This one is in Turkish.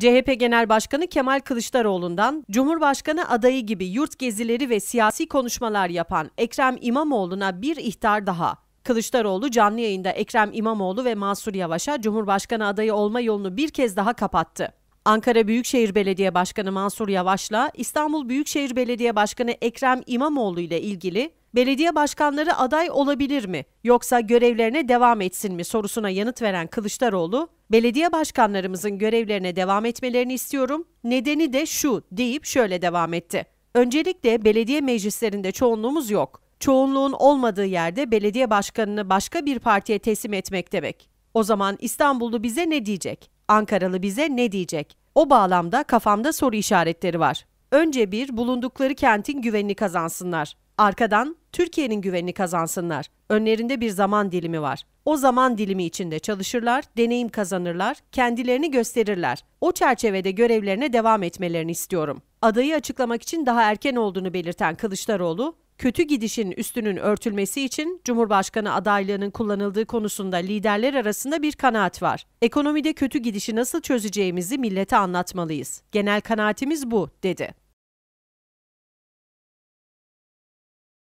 CHP Genel Başkanı Kemal Kılıçdaroğlu'ndan Cumhurbaşkanı adayı gibi yurt gezileri ve siyasi konuşmalar yapan Ekrem İmamoğlu'na bir ihtar daha. Kılıçdaroğlu canlı yayında Ekrem İmamoğlu ve Mansur Yavaş'a Cumhurbaşkanı adayı olma yolunu bir kez daha kapattı. Ankara Büyükşehir Belediye Başkanı Mansur Yavaş'la İstanbul Büyükşehir Belediye Başkanı Ekrem İmamoğlu ile ilgili belediye başkanları aday olabilir mi yoksa görevlerine devam etsin mi sorusuna yanıt veren Kılıçdaroğlu, belediye başkanlarımızın görevlerine devam etmelerini istiyorum. Nedeni de şu deyip şöyle devam etti. Öncelikle belediye meclislerinde çoğunluğumuz yok. Çoğunluğun olmadığı yerde belediye başkanını başka bir partiye teslim etmek demek. O zaman İstanbullu bize ne diyecek? Ankaralı bize ne diyecek? O bağlamda kafamda soru işaretleri var. Önce bir bulundukları kentin güvenini kazansınlar. Arkadan Türkiye'nin güvenini kazansınlar. Önlerinde bir zaman dilimi var. O zaman dilimi içinde çalışırlar, deneyim kazanırlar, kendilerini gösterirler. O çerçevede görevlerine devam etmelerini istiyorum. Adayı açıklamak için daha erken olduğunu belirten Kılıçdaroğlu, kötü gidişin üstünün örtülmesi için Cumhurbaşkanı adaylığının kullanıldığı konusunda liderler arasında bir kanaat var. Ekonomide kötü gidişi nasıl çözeceğimizi millete anlatmalıyız. Genel kanaatimiz bu, dedi.